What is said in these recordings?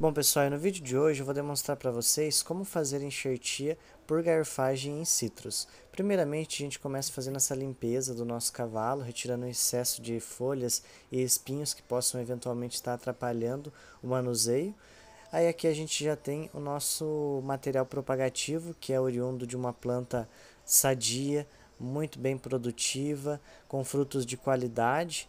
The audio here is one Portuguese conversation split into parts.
Bom pessoal, no vídeo de hoje eu vou demonstrar para vocês como fazer enxertia por garfagem em citros. Primeiramente a gente começa fazendo essa limpeza do nosso cavalo, retirando o excesso de folhas e espinhos que possam eventualmente estar atrapalhando o manuseio. Aí aqui a gente já tem o nosso material propagativo, que é oriundo de uma planta sadia, muito bem produtiva, com frutos de qualidade,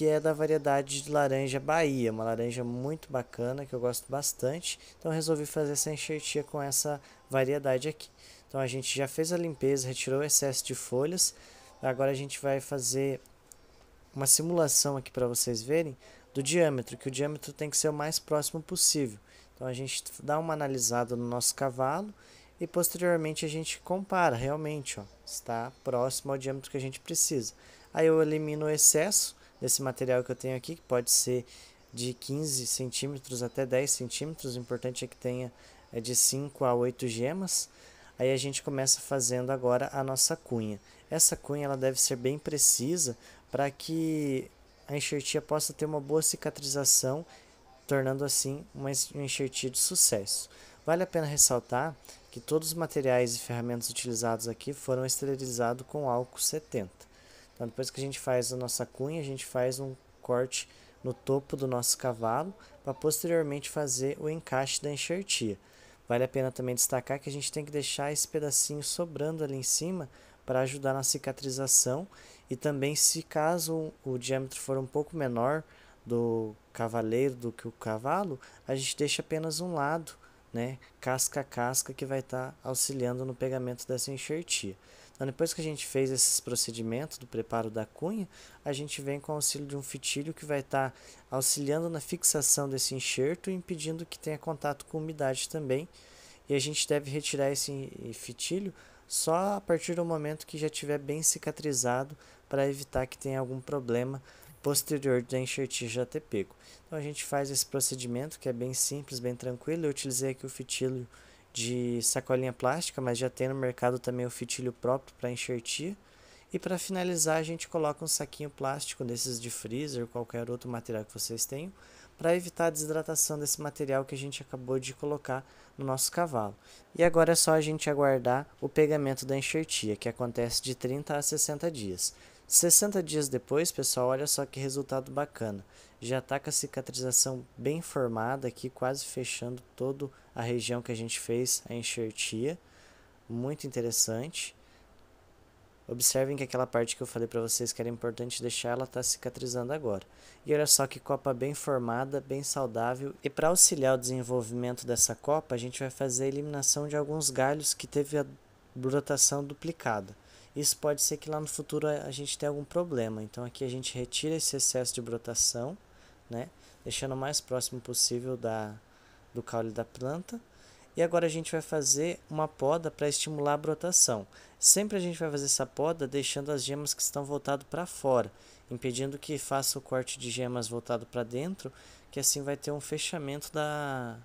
que é da variedade de laranja Bahia, uma laranja muito bacana que eu gosto bastante. Então resolvi fazer essa enxertia com essa variedade aqui. Então a gente já fez a limpeza, retirou o excesso de folhas. Agora a gente vai fazer uma simulação aqui para vocês verem do diâmetro, que o diâmetro tem que ser o mais próximo possível. Então a gente dá uma analisada no nosso cavalo e posteriormente a gente compara realmente, ó, está próximo ao diâmetro que a gente precisa. Aí eu elimino o excesso desse material que eu tenho aqui, que pode ser de 15 centímetros até 10 centímetros, o importante é que tenha é, de 5 a 8 gemas. Aí a gente começa fazendo agora a nossa cunha. Essa cunha ela deve ser bem precisa para que a enxertia possa ter uma boa cicatrização, tornando assim uma enxertia de sucesso. Vale a pena ressaltar que todos os materiais e ferramentas utilizados aqui foram esterilizados com álcool 70. Então, depois que a gente faz a nossa cunha, a gente faz um corte no topo do nosso cavalo para posteriormente fazer o encaixe da enxertia. Vale a pena também destacar que a gente tem que deixar esse pedacinho sobrando ali em cima para ajudar na cicatrização e também se caso o diâmetro for um pouco menor do cavaleiro do que o cavalo, a gente deixa apenas um lado, né, casca a casca que vai estar tá auxiliando no pegamento dessa enxertia. Então, depois que a gente fez esses procedimentos do preparo da cunha, a gente vem com o auxílio de um fitilho que vai estar tá auxiliando na fixação desse enxerto, impedindo que tenha contato com umidade também. E a gente deve retirar esse fitilho só a partir do momento que já tiver bem cicatrizado para evitar que tenha algum problema posterior da enxertia ter pego. Então a gente faz esse procedimento que é bem simples, bem tranquilo. Eu utilizei aqui o fitilho de sacolinha plástica, mas já tem no mercado também o fitilho próprio para enxertia. E para finalizar, a gente coloca um saquinho plástico desses de freezer, qualquer outro material que vocês tenham, para evitar a desidratação desse material que a gente acabou de colocar no nosso cavalo. E agora é só a gente aguardar o pegamento da enxertia, que acontece de 30 a 60 dias. 60 dias depois, pessoal, olha só que resultado bacana. Já está com a cicatrização bem formada aqui, quase fechando toda a região que a gente fez a enxertia. Muito interessante. Observem que aquela parte que eu falei para vocês que era importante deixar, ela está cicatrizando agora. E olha só que copa bem formada, bem saudável. E para auxiliar o desenvolvimento dessa copa, a gente vai fazer a eliminação de alguns galhos que teve a brotação duplicada. Isso pode ser que lá no futuro a gente tenha algum problema. Então aqui a gente retira esse excesso de brotação, né? deixando o mais próximo possível da, do caule da planta. E agora a gente vai fazer uma poda para estimular a brotação. Sempre a gente vai fazer essa poda deixando as gemas que estão voltadas para fora, impedindo que faça o corte de gemas voltado para dentro, que assim vai ter um fechamento da,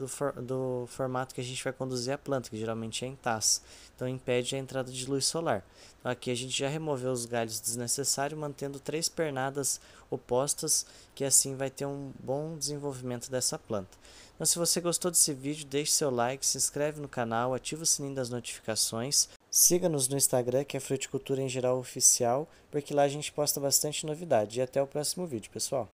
do, for, do formato que a gente vai conduzir a planta, que geralmente é em taça. Então impede a entrada de luz solar. Então, aqui a gente já removeu os galhos desnecessários, mantendo três pernadas opostas, que assim vai ter um bom desenvolvimento dessa planta. Então se você gostou desse vídeo, deixe seu like, se inscreve no canal, ativa o sininho das notificações. Siga-nos no Instagram, que é Fruticultura em Geral Oficial, porque lá a gente posta bastante novidade. E até o próximo vídeo, pessoal.